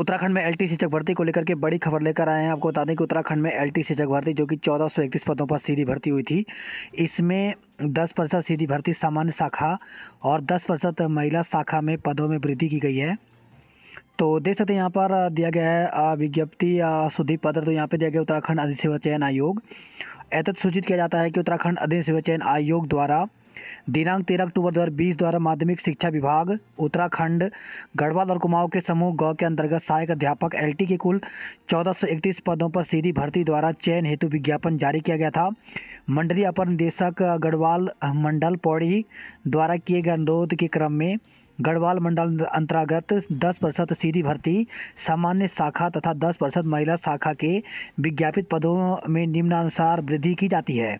उत्तराखंड में L T शिक्षक भर्ती को लेकर के बड़ी खबर लेकर आए हैं आपको बता दें कि उत्तराखंड में एल टी शिक्षक भर्ती जो कि चौदह सौ इकतीस पदों पर सीधी भर्ती हुई थी इसमें दस प्रतिशत सीधी भर्ती सामान्य शाखा और दस प्रतिशत महिला शाखा में पदों में वृद्धि की गई है तो देख सकते हैं यहाँ पर दिया गया है विज्ञप्ति शुद्धि पत्र तो यहाँ पर दिया गया उत्तराखंड अधिसेवा चयन आयोग एतत सूचित किया जाता है कि उत्तराखंड अधिसेवा चयन आयोग द्वारा दिनांक तेरह अक्टूबर 2020 द्वारा माध्यमिक शिक्षा विभाग उत्तराखंड गढ़वाल और कुमाऊं के समूह ग के अंतर्गत सहायक अध्यापक एलटी के कुल 1431 पदों पर सीधी भर्ती द्वारा चयन हेतु विज्ञापन जारी किया गया था मंडलीय अपर निदेशक गढ़वाल मंडल पौड़ी द्वारा किए गए अनुरोध के क्रम में गढ़वाल मंडल अंतर्गत 10 प्रतिशत सीधी भर्ती सामान्य शाखा तथा 10 प्रतिशत महिला शाखा के विज्ञापित पदों में निम्नानुसार वृद्धि की जाती है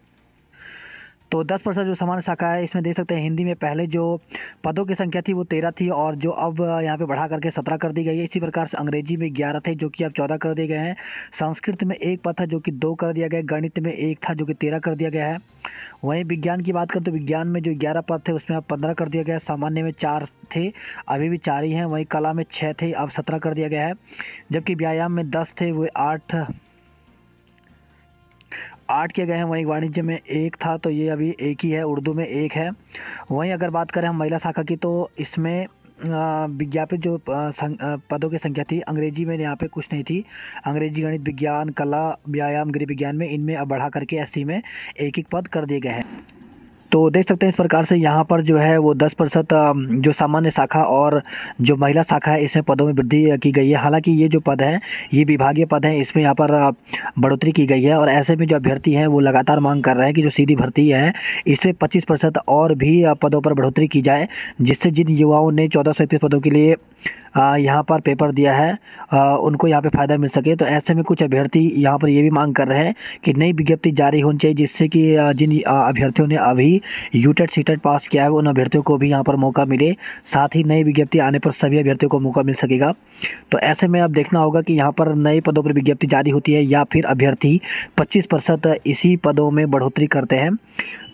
तो दस परसेंट जो सामान्य शाखा है इसमें देख सकते हैं हिंदी में पहले जो पदों की संख्या थी वो तेरह थी और जो अब यहाँ पे बढ़ा करके सत्रह कर दी गई है इसी प्रकार से अंग्रेजी में ग्यारह थे जो कि अब चौदह कर दिए गए हैं संस्कृत में एक पद था जो कि दो कर दिया गया गणित में एक था जो कि तेरह कर दिया गया है वहीं विज्ञान की बात करें तो विज्ञान में जो ग्यारह पद थे उसमें अब पंद्रह कर दिया गया सामान्य में चार थे अभी भी चार ही हैं वहीं कला में छः थे अब सत्रह कर दिया गया है जबकि व्यायाम में दस थे वे आठ आठ किए गए हैं वहीं वाणिज्य में एक था तो ये अभी एक ही है उर्दू में एक है वहीं अगर बात करें हम महिला शाखा की तो इसमें विज्ञापित जो पदों की संख्या थी अंग्रेजी में यहाँ पे कुछ नहीं थी अंग्रेजी गणित विज्ञान कला व्यायाम गृह विज्ञान में इनमें अब बढ़ा करके एस में एक एक पद कर दिए गए हैं तो देख सकते हैं इस प्रकार से यहाँ पर जो है वो दस प्रतिशत जो सामान्य शाखा और जो महिला शाखा है इसमें पदों में वृद्धि की गई है हालांकि ये जो पद हैं ये विभागीय पद हैं इसमें यहाँ पर बढ़ोतरी की गई है और ऐसे में जो अभ्यर्थी हैं वो लगातार मांग कर रहे हैं कि जो सीधी भर्ती है इसमें पच्चीस प्रतिशत और भी पदों पर बढ़ोतरी की जाए जिससे जिन युवाओं ने चौदह पदों के लिए यहाँ पर पेपर दिया है आ, उनको यहाँ पे फ़ायदा मिल सके तो ऐसे में कुछ अभ्यर्थी यहाँ पर ये भी मांग कर रहे हैं कि नई विज्ञप्ति जारी होनी चाहिए जिससे कि जिन अभ्यर्थियों ने अभी यूटेड सीटेट पास किया है उन अभ्यर्थियों को भी यहाँ पर मौका मिले साथ ही नई विज्ञप्ति आने पर सभी अभ्यर्थियों को मौका मिल सकेगा तो ऐसे में अब देखना होगा कि यहाँ पर नए पदों पर विज्ञप्ति जारी होती है या फिर अभ्यर्थी पच्चीस प्रतिशत इसी पदों में बढ़ोतरी करते हैं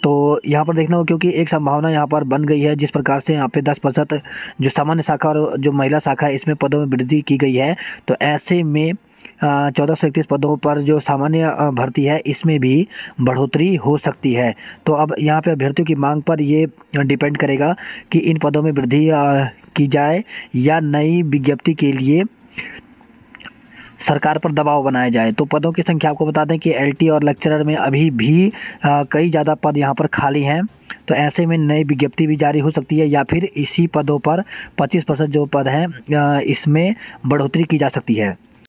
तो यहाँ पर देखना होगा क्योंकि एक संभावना यहाँ पर बन गई है जिस प्रकार से यहाँ पे दस प्रतिशत जो सामान्य शाखा और जो महिला शाखा है इसमें पदों में वृद्धि की गई है तो ऐसे में चौदह सौ इकतीस पदों पर जो सामान्य भर्ती है इसमें भी बढ़ोतरी हो सकती है तो अब यहाँ पे अभ्यर्थियों की मांग पर ये डिपेंड करेगा कि इन पदों में वृद्धि की जाए या नई विज्ञप्ति के लिए सरकार पर दबाव बनाया जाए तो पदों की संख्या आपको बता दें कि एलटी और लेक्चरर में अभी भी आ, कई ज़्यादा पद यहाँ पर खाली हैं तो ऐसे में नई विज्ञप्ति भी जारी हो सकती है या फिर इसी पदों पर 25 परसेंट जो पद हैं इसमें बढ़ोतरी की जा सकती है